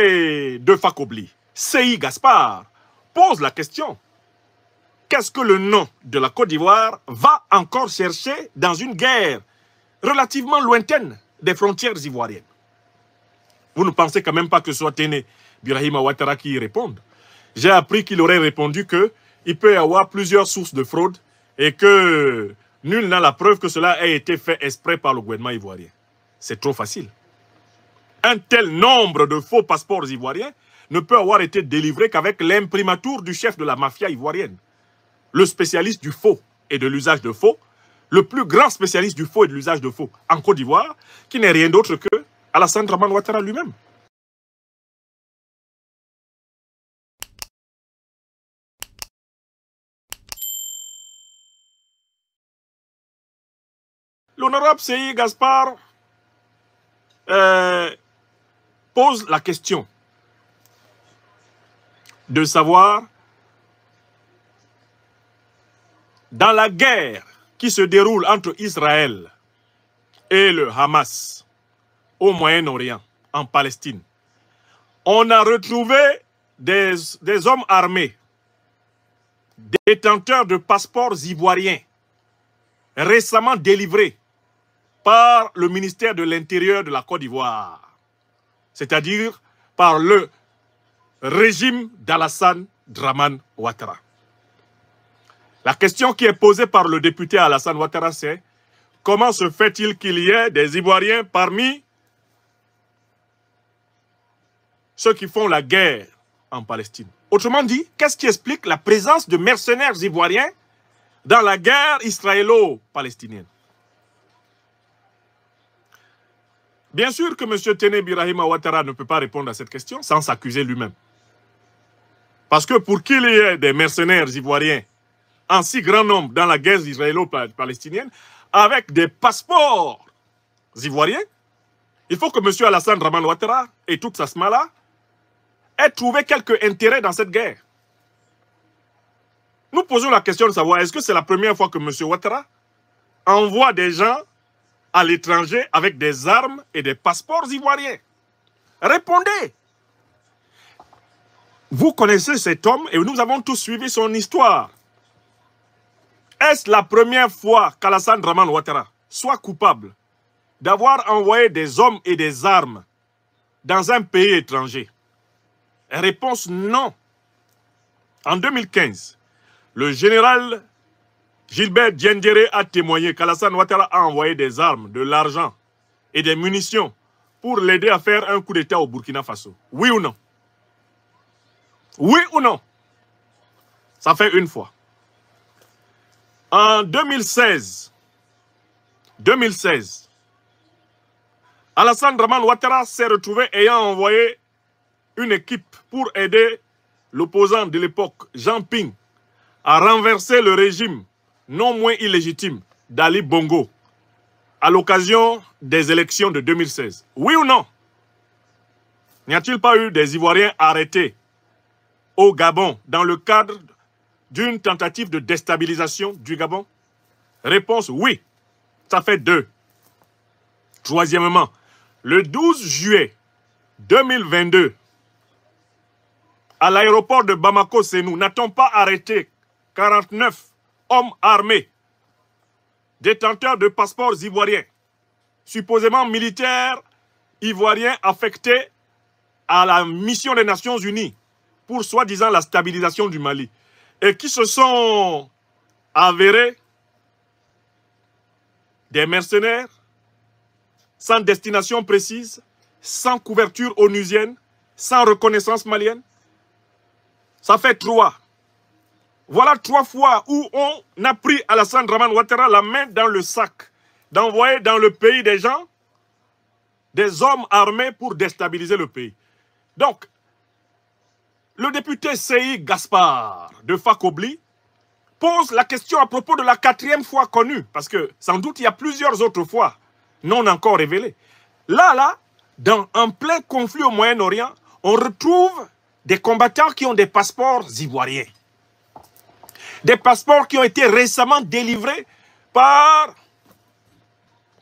de Fakobli, CI Gaspard pose la question. Qu'est-ce que le nom de la Côte d'Ivoire va encore chercher dans une guerre relativement lointaine des frontières ivoiriennes Vous ne pensez quand même pas que ce soit Téné Birahima Ouattara qui y réponde. J'ai appris qu'il aurait répondu que il peut y avoir plusieurs sources de fraude et que nul n'a la preuve que cela ait été fait exprès par le gouvernement ivoirien. C'est trop facile. Un tel nombre de faux passeports ivoiriens ne peut avoir été délivré qu'avec l'imprimatur du chef de la mafia ivoirienne, le spécialiste du faux et de l'usage de faux, le plus grand spécialiste du faux et de l'usage de faux en Côte d'Ivoire, qui n'est rien d'autre que Alassane Draman Ouattara lui-même. L'honorable C.I. Gaspard euh, pose la question de savoir dans la guerre qui se déroule entre Israël et le Hamas au Moyen-Orient, en Palestine, on a retrouvé des, hommes armés, détenteurs de passeports ivoiriens, récemment délivrés par le ministère de l'Intérieur de la Côte d'Ivoire c'est-à-dire par le régime d'Alassane Draman Ouattara. La question qui est posée par le député Alassane Ouattara, c'est comment se fait-il qu'il y ait des Ivoiriens parmi ceux qui font la guerre en Palestine Autrement dit, qu'est-ce qui explique la présence de mercenaires ivoiriens dans la guerre israélo-palestinienne Bien sûr que M. Teneb Ouattara ne peut pas répondre à cette question sans s'accuser lui-même. Parce que pour qu'il y ait des mercenaires ivoiriens en si grand nombre dans la guerre israélo-palestinienne, avec des passeports ivoiriens, il faut que M. Alassane Raman Ouattara et toute sa smala aient trouvé quelque intérêt dans cette guerre. Nous posons la question de savoir, est-ce que c'est la première fois que M. Ouattara envoie des gens à l'étranger avec des armes et des passeports ivoiriens Répondez Vous connaissez cet homme et nous avons tous suivi son histoire. Est-ce la première fois qu'Alassane Draman Ouattara soit coupable d'avoir envoyé des hommes et des armes dans un pays étranger Réponse non. En 2015, le général Gilbert Diendéré a témoigné qu'Alassane Ouattara a envoyé des armes, de l'argent et des munitions pour l'aider à faire un coup d'État au Burkina Faso. Oui ou non Oui ou non Ça fait une fois. En 2016, 2016, Alassane Draman Ouattara s'est retrouvé ayant envoyé une équipe pour aider l'opposant de l'époque, Jean Ping, à renverser le régime non moins illégitime d'Ali Bongo à l'occasion des élections de 2016 Oui ou non N'y a-t-il pas eu des Ivoiriens arrêtés au Gabon dans le cadre d'une tentative de déstabilisation du Gabon Réponse oui. Ça fait deux. Troisièmement, le 12 juillet 2022, à l'aéroport de Bamako, c'est nous, n'a-t-on pas arrêté 49 hommes armés, détenteurs de passeports ivoiriens, supposément militaires ivoiriens affectés à la mission des Nations Unies pour soi-disant la stabilisation du Mali et qui se sont avérés des mercenaires sans destination précise, sans couverture onusienne, sans reconnaissance malienne. Ça fait trois. Voilà trois fois où on a pris Alassane Draman Ouattara la main dans le sac, d'envoyer dans le pays des gens, des hommes armés pour déstabiliser le pays. Donc, le député C.I. Gaspard de facobli pose la question à propos de la quatrième fois connue, parce que sans doute il y a plusieurs autres fois non encore révélées. Là, là, dans un plein conflit au Moyen-Orient, on retrouve des combattants qui ont des passeports ivoiriens des passeports qui ont été récemment délivrés par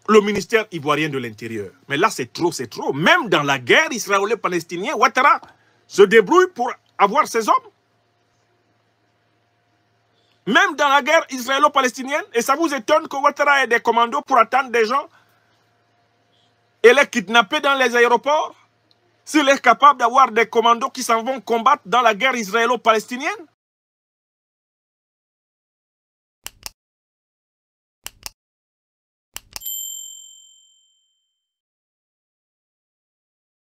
le ministère ivoirien de l'Intérieur. Mais là, c'est trop, c'est trop. Même dans la guerre israélo-palestinienne, Ouattara se débrouille pour avoir ses hommes. Même dans la guerre israélo-palestinienne, et ça vous étonne que Ouattara ait des commandos pour attendre des gens et les kidnapper dans les aéroports s'il est capable d'avoir des commandos qui s'en vont combattre dans la guerre israélo-palestinienne